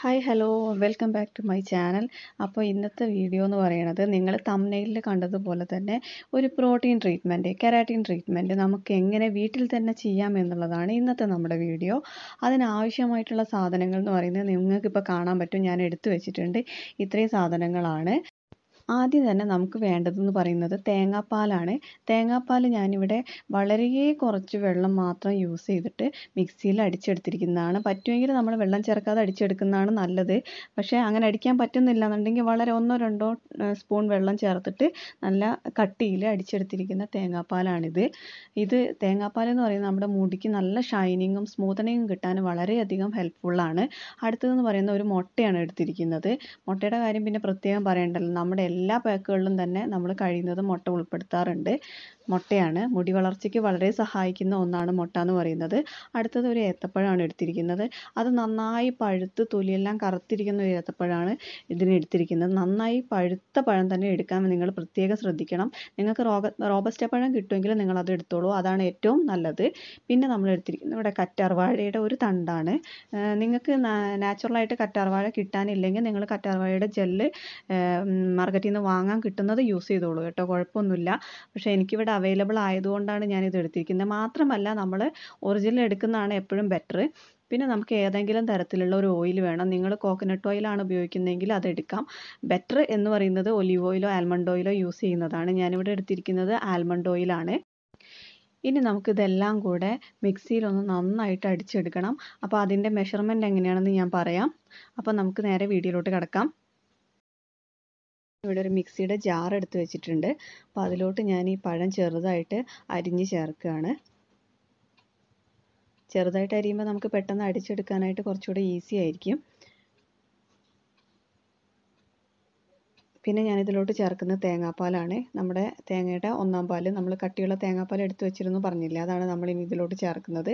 hi hello welcome back to my channel അപ്പോൾ ഇന്നത്തെ video എന്ന് പറയുന്നത് നിങ്ങൾ തമ്മനയിലിൽ കണ്ടതുപോലെ തന്നെ ഒരു പ്രോട്ടീൻ ട്രീറ്റ്മെൻറ്റ് കെരാറ്റിൻ ട്രീറ്റ്മെൻറ്റ് നമുക്ക് എങ്ങനെ വീട്ടിൽ തന്നെ ചെയ്യാം എന്നുള്ളതാണ് ഇന്നത്തെ നമ്മുടെ വീഡിയോ അതിനാവശ്യമായിട്ടുള്ള സാധനങ്ങൾ എന്ന് പറയുന്നത് നിങ്ങൾക്കിപ്പോൾ കാണാൻ പറ്റും ഞാൻ എടുത്തു വെച്ചിട്ടുണ്ട് ഇത്രയും സാധനങ്ങളാണ് ആദ്യം തന്നെ നമുക്ക് വേണ്ടതെന്ന് പറയുന്നത് തേങ്ങാപ്പാലാണ് തേങ്ങാപ്പാൽ ഞാനിവിടെ വളരെ കുറച്ച് വെള്ളം മാത്രം യൂസ് ചെയ്തിട്ട് മിക്സിയിൽ അടിച്ചെടുത്തിരിക്കുന്നതാണ് പറ്റുമെങ്കിൽ നമ്മൾ വെള്ളം ചേർക്കാതെ അടിച്ചെടുക്കുന്നതാണ് നല്ലത് പക്ഷേ അങ്ങനെ അടിക്കാൻ പറ്റുന്നില്ല എന്നുണ്ടെങ്കിൽ വളരെ ഒന്നോ രണ്ടോ സ്പൂൺ വെള്ളം ചേർത്തിട്ട് നല്ല കട്ടിയിൽ അടിച്ചെടുത്തിരിക്കുന്ന തേങ്ങാപ്പാലാണിത് ഇത് തേങ്ങാപ്പാൽ എന്ന് പറയുന്നത് നമ്മുടെ മുടിക്ക് നല്ല ഷൈനിങ്ങും സ്മൂത്തനിങ്ങും കിട്ടാൻ വളരെയധികം ഹെൽപ്ഫുള്ളാണ് അടുത്തതെന്ന് പറയുന്ന ഒരു മുട്ടയാണ് എടുത്തിരിക്കുന്നത് മുട്ടയുടെ കാര്യം പിന്നെ പ്രത്യേകം പറയേണ്ടല്ലോ നമ്മുടെ എല്ലാ പാക്കുകളിലും തന്നെ നമ്മൾ കഴിയുന്നതും മുട്ട ഉൾപ്പെടുത്താറുണ്ട് മുട്ടയാണ് മുടി വളർച്ചയ്ക്ക് വളരെ സഹായിക്കുന്ന ഒന്നാണ് മുട്ട എന്ന് പറയുന്നത് അടുത്തത് ഒരു ഏത്തപ്പഴമാണ് എടുത്തിരിക്കുന്നത് അത് നന്നായി പഴുത്ത് തൊലിയെല്ലാം കറുത്തിരിക്കുന്ന ഒരു ഏത്തപ്പഴമാണ് ഇതിന് എടുത്തിരിക്കുന്നത് നന്നായി പഴുത്ത പഴം തന്നെ എടുക്കാൻ നിങ്ങൾ പ്രത്യേകം ശ്രദ്ധിക്കണം നിങ്ങൾക്ക് റോഗ റോബസ്റ്റ പഴം കിട്ടുമെങ്കിൽ നിങ്ങൾ അത് എടുത്തോളൂ അതാണ് ഏറ്റവും നല്ലത് പിന്നെ നമ്മൾ എടുത്തിരിക്കുന്നത് ഇവിടെ കറ്റാർവാഴയുടെ ഒരു തണ്ടാണ് നിങ്ങൾക്ക് നാച്ചുറലായിട്ട് കറ്റാർവാഴ കിട്ടാനില്ലെങ്കിൽ നിങ്ങൾ കറ്റാർവാഴയുടെ ജെല്ല് മാർക്കറ്റിൽ നിന്ന് വാങ്ങാൻ കിട്ടുന്നത് യൂസ് ചെയ്തോളൂ കേട്ടോ കുഴപ്പമൊന്നുമില്ല പക്ഷേ എനിക്കിവിടെ അവൈലബിൾ ആയതുകൊണ്ടാണ് ഞാനിത് എടുത്തിരിക്കുന്നത് മാത്രമല്ല നമ്മൾ ഒറിജിനൽ എടുക്കുന്നതാണ് എപ്പോഴും ബെറ്റർ പിന്നെ നമുക്ക് ഏതെങ്കിലും തരത്തിലുള്ള ഒരു ഓയിൽ വേണം നിങ്ങൾ കോക്കനട്ട് ഓയിലാണ് ഉപയോഗിക്കുന്നതെങ്കിൽ അതെടുക്കാം ബെറ്റർ എന്ന് പറയുന്നത് ഒലിവ് ഓയിലോ ആൽമണ്ട് ഓയിലോ യൂസ് ചെയ്യുന്നതാണ് ഞാനിവിടെ എടുത്തിരിക്കുന്നത് ആൽമണ്ട് ഓയിലാണ് ഇനി നമുക്കിതെല്ലാം കൂടെ മിക്സിയിലൊന്ന് നന്നായിട്ട് അടിച്ചെടുക്കണം അപ്പോൾ അതിൻ്റെ മെഷർമെൻറ്റ് എങ്ങനെയാണെന്ന് ഞാൻ പറയാം അപ്പോൾ നമുക്ക് നേരെ വീഡിയോയിലോട്ട് കിടക്കാം ഇവിടെ ഒരു മിക്സിയുടെ ജാർ എടുത്ത് വെച്ചിട്ടുണ്ട് അപ്പം അതിലോട്ട് ഞാൻ ഈ പഴം ചെറുതായിട്ട് അരിഞ്ഞ് ചേർക്കുകയാണ് ചെറുതായിട്ട് അരിയുമ്പോൾ നമുക്ക് പെട്ടെന്ന് അടിച്ചെടുക്കാനായിട്ട് കുറച്ചുകൂടെ ഈസി ആയിരിക്കും പിന്നെ ഞാൻ ചേർക്കുന്ന തേങ്ങാപ്പാലാണ് നമ്മുടെ തേങ്ങയുടെ ഒന്നാം പാൽ നമ്മൾ കട്ടിയുള്ള തേങ്ങാപ്പാൽ എടുത്ത് വെച്ചിരുന്നു പറഞ്ഞില്ലേ അതാണ് നമ്മൾ ഇനി ഇതിലോട്ട് ചേർക്കുന്നത്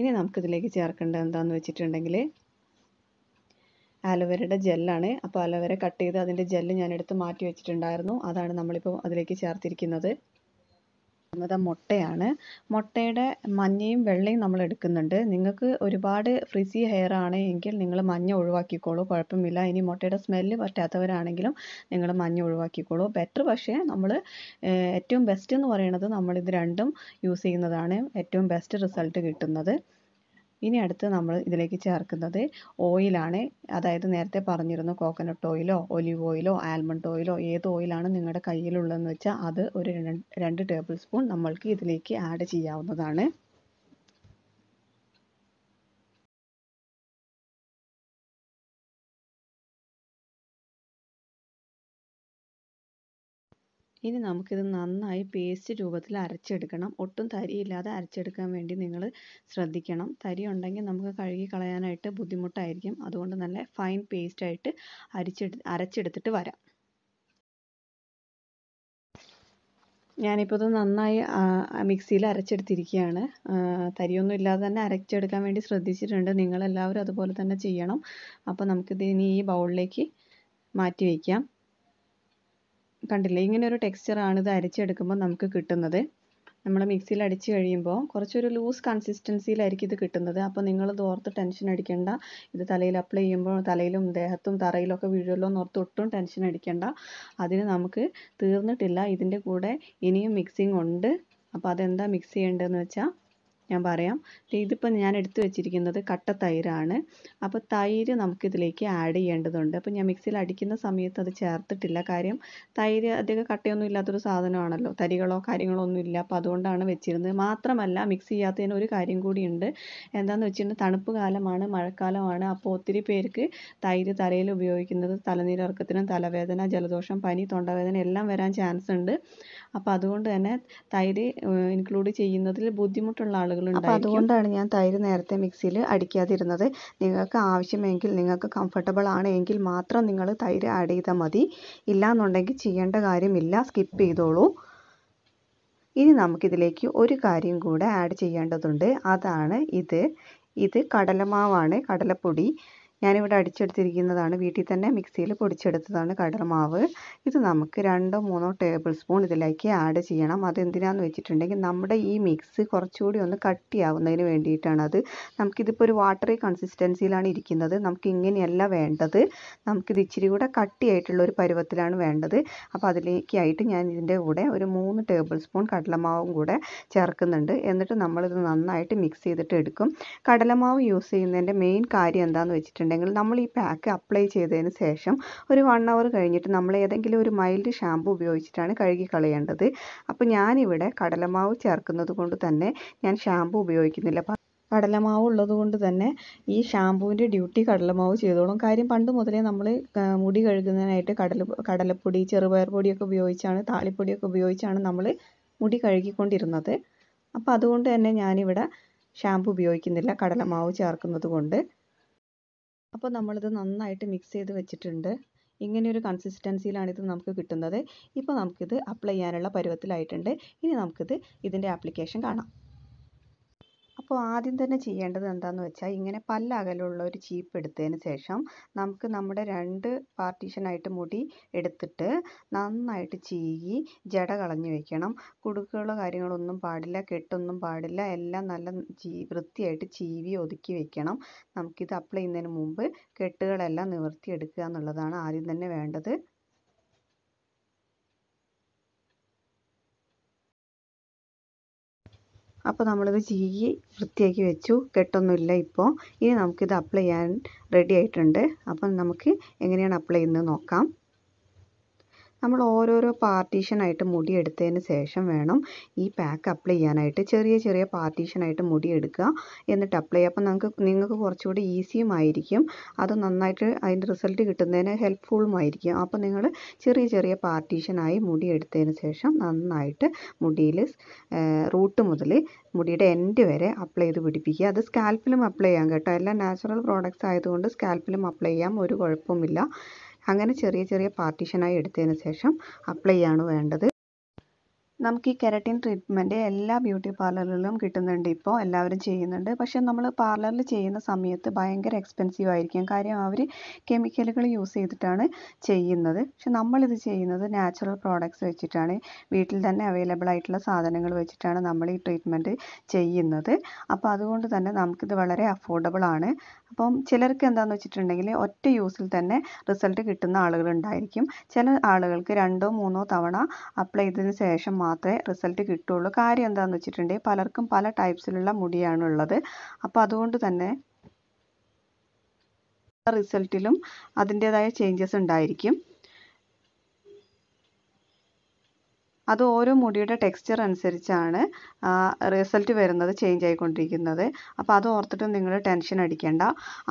ഇനി നമുക്കിതിലേക്ക് ചേർക്കേണ്ടത് എന്താണെന്ന് വെച്ചിട്ടുണ്ടെങ്കിൽ ആലോവേരയുടെ ജെല്ലാണ് അപ്പോൾ ആലോവേര കട്ട് ചെയ്ത് അതിൻ്റെ ജെല്ല് ഞാൻ മാറ്റി വെച്ചിട്ടുണ്ടായിരുന്നു അതാണ് നമ്മളിപ്പോൾ അതിലേക്ക് ചേർത്തിരിക്കുന്നത് എടുക്കുന്നത് മുട്ടയാണ് മുട്ടയുടെ മഞ്ഞയും വെള്ളയും നമ്മൾ എടുക്കുന്നുണ്ട് നിങ്ങൾക്ക് ഒരുപാട് ഫ്രിസി ഹെയർ ആണ് എങ്കിൽ നിങ്ങൾ മഞ്ഞ ഒഴിവാക്കിക്കോളൂ കുഴപ്പമില്ല ഇനി മുട്ടയുടെ സ്മെല്ല് പറ്റാത്തവരാണെങ്കിലും നിങ്ങൾ മഞ്ഞ ഒഴിവാക്കിക്കോളൂ ബെറ്റർ പക്ഷേ നമ്മൾ ഏറ്റവും ബെസ്റ്റ് എന്ന് പറയുന്നത് നമ്മൾ ഇത് രണ്ടും യൂസ് ചെയ്യുന്നതാണ് ഏറ്റവും ബെസ്റ്റ് റിസൾട്ട് കിട്ടുന്നത് ഇനി അടുത്ത് നമ്മൾ ഇതിലേക്ക് ചേർക്കുന്നത് ഓയിലാണ് അതായത് നേരത്തെ പറഞ്ഞിരുന്നു കോക്കനട്ട് ഓയിലോ ഒലിവ് ഓയിലോ ആൽമണ്ട് ഓയിലോ ഏത് ഓയിലാണ് നിങ്ങളുടെ കയ്യിലുള്ളതെന്ന് വെച്ചാൽ അത് ഒരു രണ്ട് ടേബിൾ സ്പൂൺ നമ്മൾക്ക് ഇതിലേക്ക് ആഡ് ചെയ്യാവുന്നതാണ് ഇനി നമുക്കിത് നന്നായി പേസ്റ്റ് രൂപത്തിൽ അരച്ചെടുക്കണം ഒട്ടും തരിയില്ലാതെ അരച്ചെടുക്കാൻ വേണ്ടി നിങ്ങൾ ശ്രദ്ധിക്കണം തരി ഉണ്ടെങ്കിൽ നമുക്ക് കഴുകി കളയാനായിട്ട് ബുദ്ധിമുട്ടായിരിക്കും അതുകൊണ്ട് നല്ല ഫൈൻ പേസ്റ്റായിട്ട് അരിച്ചെടു അരച്ചെടുത്തിട്ട് വരാം ഞാനിപ്പോൾ ഇത് നന്നായി മിക്സിയിൽ അരച്ചെടുത്തിരിക്കുകയാണ് തരിയൊന്നും ഇല്ലാതെ തന്നെ അരച്ചെടുക്കാൻ വേണ്ടി ശ്രദ്ധിച്ചിട്ടുണ്ട് നിങ്ങളെല്ലാവരും അതുപോലെ തന്നെ ചെയ്യണം അപ്പോൾ നമുക്കിത് ഇനി ഈ ബൗളിലേക്ക് മാറ്റി വയ്ക്കാം കണ്ടില്ലേ ഇങ്ങനെ ഒരു ടെക്സ്ചറാണ് ഇത് അരിച്ചെടുക്കുമ്പോൾ നമുക്ക് കിട്ടുന്നത് നമ്മൾ മിക്സിയിൽ അടിച്ച് കഴിയുമ്പോൾ കുറച്ചൊരു ലൂസ് കൺസിസ്റ്റൻസിയിലായിരിക്കും ഇത് കിട്ടുന്നത് അപ്പോൾ നിങ്ങൾ ഓർത്ത് ടെൻഷൻ അടിക്കേണ്ട ഇത് തലയിൽ അപ്ലൈ ചെയ്യുമ്പോൾ തലയിലും ദേഹത്തും തറയിലൊക്കെ വീഴുമല്ലോ എന്ന് ഓർത്ത് ഒട്ടും ടെൻഷൻ അടിക്കേണ്ട അതിന് നമുക്ക് തീർന്നിട്ടില്ല ഇതിൻ്റെ കൂടെ ഇനിയും മിക്സിങ് ഉണ്ട് അപ്പോൾ അതെന്താ മിക്സ് ചെയ്യേണ്ടതെന്ന് വെച്ചാൽ ഞാൻ പറയാം ഇതിപ്പോൾ ഞാൻ എടുത്തു വെച്ചിരിക്കുന്നത് കട്ട തൈരാണ് അപ്പോൾ തൈര് നമുക്കിതിലേക്ക് ആഡ് ചെയ്യേണ്ടതുണ്ട് അപ്പോൾ ഞാൻ മിക്സിയിൽ അടിക്കുന്ന സമയത്ത് അത് ചേർത്തിട്ടില്ല കാര്യം തൈര് അധികം കട്ടയൊന്നും ഇല്ലാത്തൊരു സാധനമാണല്ലോ തരികളോ കാര്യങ്ങളോ ഒന്നും ഇല്ല അപ്പോൾ അതുകൊണ്ടാണ് വെച്ചിരുന്നത് മാത്രമല്ല മിക്സ് ചെയ്യാത്തതിന് ഒരു കാര്യം കൂടിയുണ്ട് എന്താണെന്ന് വെച്ചിട്ടുണ്ടെങ്കിൽ തണുപ്പ് കാലമാണ് മഴക്കാലമാണ് അപ്പോൾ ഒത്തിരി പേർക്ക് തൈര് തലയിൽ ഉപയോഗിക്കുന്നത് തലനീരിറക്കത്തിനും തലവേദന ജലദോഷം പനി തൊണ്ടവേദന എല്ലാം വരാൻ ചാൻസ് ഉണ്ട് അപ്പോൾ അതുകൊണ്ട് തന്നെ തൈര് ഇൻക്ലൂഡ് ചെയ്യുന്നതിൽ ബുദ്ധിമുട്ടുള്ള ആളുകൾ അപ്പോൾ അതുകൊണ്ടാണ് ഞാൻ തൈര് നേരത്തെ മിക്സിയിൽ അടിക്കാതിരുന്നത് നിങ്ങൾക്ക് ആവശ്യമെങ്കിൽ നിങ്ങൾക്ക് കംഫർട്ടബിൾ ആണ് എങ്കിൽ മാത്രം നിങ്ങൾ തൈര് ആഡ് ചെയ്താൽ മതി ഇല്ലാന്നുണ്ടെങ്കിൽ ചെയ്യേണ്ട കാര്യമില്ല സ്കിപ്പ് ചെയ്തോളൂ ഇനി നമുക്കിതിലേക്ക് ഒരു കാര്യം കൂടെ ആഡ് ചെയ്യേണ്ടതുണ്ട് അതാണ് ഇത് ഇത് കടലമാവാണ് കടലപ്പൊടി ഞാനിവിടെ അടിച്ചെടുത്തിരിക്കുന്നതാണ് വീട്ടിൽ തന്നെ മിക്സിയിൽ പൊടിച്ചെടുത്തതാണ് കടലമാവ് ഇത് നമുക്ക് രണ്ടോ മൂന്നോ ടേബിൾ സ്പൂൺ ഇതിലേക്ക് ആഡ് ചെയ്യണം അതെന്തിനാന്ന് വെച്ചിട്ടുണ്ടെങ്കിൽ നമ്മുടെ ഈ മിക്സ് കുറച്ചുകൂടി ഒന്ന് കട്ടിയാവുന്നതിന് വേണ്ടിയിട്ടാണ് അത് നമുക്കിതിപ്പോൾ ഒരു വാട്ടറി കൺസിസ്റ്റൻസിയിലാണ് ഇരിക്കുന്നത് നമുക്ക് ഇങ്ങനെയല്ല വേണ്ടത് നമുക്കിത് ഇച്ചിരി കൂടെ കട്ടിയായിട്ടുള്ള ഒരു പരുവത്തിലാണ് വേണ്ടത് അപ്പോൾ അതിലേക്കായിട്ട് ഞാൻ ഇതിൻ്റെ കൂടെ ഒരു മൂന്ന് ടേബിൾ സ്പൂൺ കടലമാവും കൂടെ ചേർക്കുന്നുണ്ട് എന്നിട്ട് നമ്മളിത് നന്നായിട്ട് മിക്സ് ചെയ്തിട്ട് എടുക്കും കടലമാവ് യൂസ് ചെയ്യുന്നതിൻ്റെ മെയിൻ കാര്യം എന്താണെന്ന് വെച്ചിട്ടുണ്ടെങ്കിൽ ഉണ്ടെങ്കിൽ നമ്മൾ ഈ പാക്ക് അപ്ലൈ ചെയ്തതിന് ശേഷം ഒരു വൺ അവർ കഴിഞ്ഞിട്ട് നമ്മൾ ഏതെങ്കിലും ഒരു മൈൽഡ് ഷാമ്പു ഉപയോഗിച്ചിട്ടാണ് കഴുകി കളയേണ്ടത് അപ്പോൾ ഞാനിവിടെ കടലമാവ് ചേർക്കുന്നത് കൊണ്ട് തന്നെ ഞാൻ ഷാമ്പു ഉപയോഗിക്കുന്നില്ല കടലമാവ് ഉള്ളതുകൊണ്ട് തന്നെ ഈ ഷാമ്പൂവിൻ്റെ ഡ്യൂട്ടി കടലമാവ് ചെയ്തോളും കാര്യം പണ്ട് മുതലേ നമ്മൾ മുടി കഴുകുന്നതിനായിട്ട് കടല കടലപ്പൊടി ചെറുപയർ പൊടിയൊക്കെ ഉപയോഗിച്ചാണ് താളിപ്പൊടിയൊക്കെ ഉപയോഗിച്ചാണ് നമ്മൾ മുടി കഴുകിക്കൊണ്ടിരുന്നത് അപ്പോൾ അതുകൊണ്ട് തന്നെ ഞാനിവിടെ ഷാമ്പു ഉപയോഗിക്കുന്നില്ല കടലമാവ് ചേർക്കുന്നത് കൊണ്ട് അപ്പോൾ നമ്മളിത് നന്നായിട്ട് മിക്സ് ചെയ്ത് വെച്ചിട്ടുണ്ട് ഇങ്ങനെയൊരു കൺസിസ്റ്റൻസിയിലാണ് ഇത് നമുക്ക് കിട്ടുന്നത് ഇപ്പോൾ നമുക്കിത് അപ്ലൈ ചെയ്യാനുള്ള പരുവത്തിലായിട്ടുണ്ട് ഇനി നമുക്കിത് ഇതിൻ്റെ ആപ്ലിക്കേഷൻ കാണാം അപ്പോൾ ആദ്യം തന്നെ ചെയ്യേണ്ടത് എന്താന്ന് വെച്ചാൽ ഇങ്ങനെ പല അകലുള്ള ഒരു ചീപ്പ് എടുത്തതിന് ശേഷം നമുക്ക് നമ്മുടെ രണ്ട് പാർട്ടീഷനായിട്ട് മുടി എടുത്തിട്ട് നന്നായിട്ട് ചീകി ജട കളഞ്ഞു വെക്കണം കുടുക്കുകളോ കാര്യങ്ങളൊന്നും പാടില്ല കെട്ടൊന്നും പാടില്ല എല്ലാം നല്ല ചീ വൃത്തിയായിട്ട് ചീവി ഒതുക്കി വെക്കണം നമുക്കിത് അപ്ലൈ ചെയ്യുന്നതിന് മുമ്പ് കെട്ടുകളെല്ലാം നിവർത്തിയെടുക്കുക എന്നുള്ളതാണ് ആദ്യം തന്നെ വേണ്ടത് അപ്പോൾ നമ്മളിത് ചീകി വൃത്തിയാക്കി വെച്ചു കെട്ടൊന്നുമില്ല ഇപ്പോൾ ഇനി നമുക്കിത് അപ്ലൈ ചെയ്യാൻ റെഡി ആയിട്ടുണ്ട് അപ്പം നമുക്ക് എങ്ങനെയാണ് അപ്ലൈ ചെയ്യുന്നത് നോക്കാം നമ്മൾ ഓരോരോ പാർട്ടീഷനായിട്ട് മുടി എടുത്തതിന് ശേഷം വേണം ഈ പാക്ക് അപ്ലൈ ചെയ്യാനായിട്ട് ചെറിയ ചെറിയ പാർട്ടീഷനായിട്ട് മുടി എടുക്കുക എന്നിട്ട് അപ്ലൈ ചെയ്യുക അപ്പം നമുക്ക് നിങ്ങൾക്ക് കുറച്ചുകൂടി ഈസിയുമായിരിക്കും അത് നന്നായിട്ട് അതിൻ്റെ റിസൾട്ട് കിട്ടുന്നതിന് ആയിരിക്കും അപ്പോൾ നിങ്ങൾ ചെറിയ ചെറിയ പാർട്ടീഷനായി മുടി എടുത്തതിന് ശേഷം നന്നായിട്ട് മുടിയിൽ റൂട്ട് മുതൽ മുടിയുടെ എൻഡ് വരെ അപ്ലൈ ചെയ്ത് പിടിപ്പിക്കുക അത് സ്കാൽപ്പിലും അപ്ലൈ ചെയ്യാം കേട്ടോ എല്ലാം നാച്ചുറൽ പ്രോഡക്റ്റ്സ് ആയതുകൊണ്ട് സ്കാൽപ്പിലും അപ്ലൈ ചെയ്യാം ഒരു കുഴപ്പമില്ല അങ്ങനെ ചെറിയ ചെറിയ പാർട്ടീഷനായി എടുത്തതിന് ശേഷം അപ്ലൈ ചെയ്യാണ് വേണ്ടത് നമുക്ക് ഈ കെരട്ടിൻ ട്രീറ്റ്മെൻറ്റ് എല്ലാ ബ്യൂട്ടി പാർലറിലും കിട്ടുന്നുണ്ട് ഇപ്പോൾ എല്ലാവരും ചെയ്യുന്നുണ്ട് പക്ഷെ നമ്മൾ പാർലറിൽ ചെയ്യുന്ന സമയത്ത് ഭയങ്കര എക്സ്പെൻസീവ് ആയിരിക്കും കാര്യം അവർ കെമിക്കലുകൾ യൂസ് ചെയ്തിട്ടാണ് ചെയ്യുന്നത് പക്ഷെ നമ്മളിത് ചെയ്യുന്നത് നാച്ചുറൽ പ്രോഡക്ട്സ് വെച്ചിട്ടാണ് വീട്ടിൽ തന്നെ അവൈലബിൾ ആയിട്ടുള്ള സാധനങ്ങൾ വെച്ചിട്ടാണ് നമ്മൾ ഈ ട്രീറ്റ്മെൻറ്റ് ചെയ്യുന്നത് അപ്പോൾ അതുകൊണ്ട് തന്നെ നമുക്കിത് വളരെ അഫോർഡബിൾ ആണ് അപ്പം ചിലർക്ക് എന്താണെന്ന് വെച്ചിട്ടുണ്ടെങ്കിൽ ഒറ്റ യൂസിൽ തന്നെ റിസൾട്ട് കിട്ടുന്ന ആളുകളുണ്ടായിരിക്കും ചില ആളുകൾക്ക് രണ്ടോ മൂന്നോ തവണ അപ്ലൈ ചെയ്തതിന് ശേഷം മാത്രമേ റിസൾട്ട് കിട്ടുകയുള്ളൂ കാര്യം എന്താണെന്ന് വെച്ചിട്ടുണ്ടെങ്കിൽ പലർക്കും പല ടൈപ്സിലുള്ള മുടിയാണുള്ളത് അപ്പോൾ അതുകൊണ്ട് തന്നെ റിസൾട്ടിലും അതിൻ്റേതായ ചേഞ്ചസ് ഉണ്ടായിരിക്കും അത് ഓരോ മുടിയുടെ ടെക്സ്ചർ അനുസരിച്ചാണ് റിസൾട്ട് വരുന്നത് ചേഞ്ച് ആയിക്കൊണ്ടിരിക്കുന്നത് അപ്പോൾ അത് ഓർത്തിട്ട് നിങ്ങൾ ടെൻഷൻ അടിക്കേണ്ട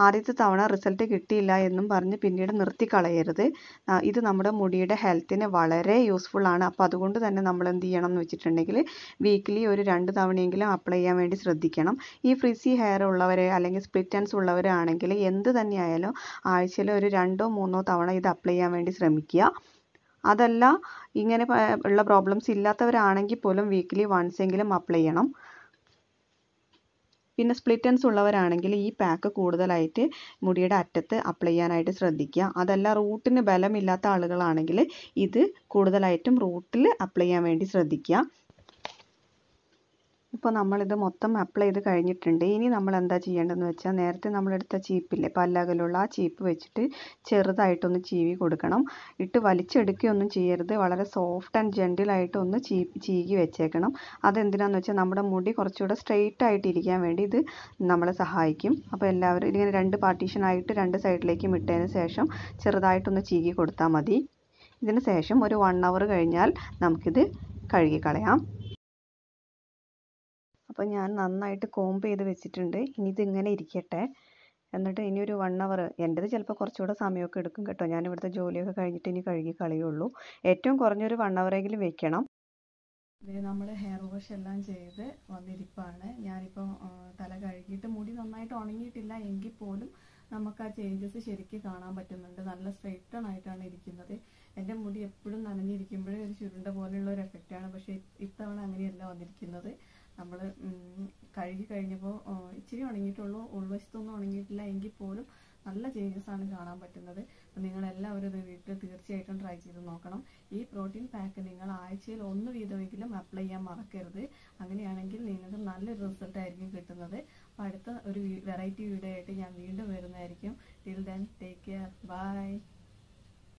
ആദ്യത്തെ തവണ റിസൾട്ട് കിട്ടിയില്ല എന്നും പറഞ്ഞ് പിന്നീട് നിർത്തി കളയരുത് ഇത് നമ്മുടെ മുടിയുടെ ഹെൽത്തിന് വളരെ യൂസ്ഫുൾ ആണ് അപ്പോൾ അതുകൊണ്ട് തന്നെ നമ്മൾ എന്ത് ചെയ്യണം എന്ന് വെച്ചിട്ടുണ്ടെങ്കിൽ വീക്കിലി ഒരു രണ്ട് തവണയെങ്കിലും അപ്ലൈ ചെയ്യാൻ വേണ്ടി ശ്രദ്ധിക്കണം ഈ ഫ്രിസി ഹെയർ ഉള്ളവർ അല്ലെങ്കിൽ സ്പ്ലിറ്റ് ടെൻസ് ഉള്ളവരാണെങ്കിൽ എന്ത് തന്നെയായാലും ആഴ്ചയിൽ ഒരു രണ്ടോ മൂന്നോ തവണ ഇത് അപ്ലൈ ചെയ്യാൻ വേണ്ടി ശ്രമിക്കുക അതല്ല ഇങ്ങനെ ഉള്ള പ്രോബ്ലംസ് ഇല്ലാത്തവരാണെങ്കിൽ പോലും വീക്കിലി വൺസ് എങ്കിലും അപ്ലൈ ചെയ്യണം പിന്നെ സ്പ്ലിറ്റൻസ് ഉള്ളവരാണെങ്കിൽ ഈ പാക്ക് കൂടുതലായിട്ട് മുടിയുടെ അറ്റത്ത് അപ്ലൈ ചെയ്യാനായിട്ട് ശ്രദ്ധിക്കുക അതല്ല റൂട്ടിന് ബലമില്ലാത്ത ആളുകളാണെങ്കിൽ ഇത് കൂടുതലായിട്ടും റൂട്ടിൽ അപ്ലൈ ചെയ്യാൻ വേണ്ടി ശ്രദ്ധിക്കുക ഇപ്പോൾ നമ്മളിത് മൊത്തം അപ്ലൈ ചെയ്ത് കഴിഞ്ഞിട്ടുണ്ട് ഇനി നമ്മൾ എന്താ ചെയ്യേണ്ടതെന്ന് വെച്ചാൽ നേരത്തെ നമ്മളെടുത്ത ചീപ്പില്ലേ പല്ലകലുള്ള ആ ചീപ്പ് വെച്ചിട്ട് ചെറുതായിട്ടൊന്ന് ചീവി കൊടുക്കണം ഇട്ട് വലിച്ചെടുക്കുകയൊന്നും ചെയ്യരുത് വളരെ സോഫ്റ്റ് ആൻഡ് ജെൻറ്റിലായിട്ട് ഒന്ന് ചീ ചീകി വെച്ചേക്കണം അതെന്തിനാന്ന് വെച്ചാൽ നമ്മുടെ മുടി കുറച്ചുകൂടെ സ്ട്രെയിറ്റ് ആയിട്ട് വേണ്ടി ഇത് നമ്മളെ സഹായിക്കും അപ്പോൾ എല്ലാവരും ഇതിങ്ങനെ രണ്ട് പാർട്ടീഷനായിട്ട് രണ്ട് സൈഡിലേക്കും ഇട്ടതിന് ശേഷം ചെറുതായിട്ടൊന്ന് ചീകി കൊടുത്താൽ മതി ഇതിന് ശേഷം ഒരു വൺ അവർ കഴിഞ്ഞാൽ നമുക്കിത് കഴുകിക്കളയാം അപ്പോൾ ഞാൻ നന്നായിട്ട് കോംബ് ചെയ്ത് വെച്ചിട്ടുണ്ട് ഇനി ഇതിങ്ങനെ ഇരിക്കട്ടെ എന്നിട്ട് ഇനി ഒരു വൺ അവർ എൻ്റേത് ചിലപ്പോൾ കുറച്ചുകൂടെ സമയമൊക്കെ എടുക്കും കേട്ടോ ഞാൻ ഇവിടുത്തെ ജോലിയൊക്കെ കഴിഞ്ഞിട്ട് ഇനി കഴുകി കളയുള്ളൂ ഏറ്റവും കുറഞ്ഞൊരു വൺ അവറെങ്കിലും വെക്കണം നമ്മൾ ഹെയർ വാഷ് എല്ലാം ചെയ്ത് വന്നിരിപ്പാണ് ഞാനിപ്പോൾ തല കഴുകിയിട്ട് മുടി നന്നായിട്ട് ഉണങ്ങിയിട്ടില്ല എങ്കിൽ പോലും നമുക്ക് ആ ചേഞ്ചസ് ശരിക്കും കാണാൻ പറ്റുന്നുണ്ട് നല്ല സ്ട്രെയിറ്റൺ ആയിട്ടാണ് ഇരിക്കുന്നത് നല്ല ചേഞ്ചസ് ആണ് കാണാൻ പറ്റുന്നത് നിങ്ങൾ ഇത് വീട്ടിൽ തീർച്ചയായിട്ടും ട്രൈ ചെയ്ത് നോക്കണം ഈ പ്രോട്ടീൻ പാക്ക് നിങ്ങൾ ആഴ്ചയിൽ ഒന്ന് വീതമെങ്കിലും അപ്ലൈ ചെയ്യാൻ മറക്കരുത് അങ്ങനെയാണെങ്കിൽ നിങ്ങൾക്ക് നല്ലൊരു റിസൾട്ട് ആയിരിക്കും കിട്ടുന്നത് അപ്പോൾ അടുത്ത ഒരു വെറൈറ്റി വീഡിയോ ആയിട്ട് ഞാൻ വീണ്ടും വരുന്നതായിരിക്കും till then take care by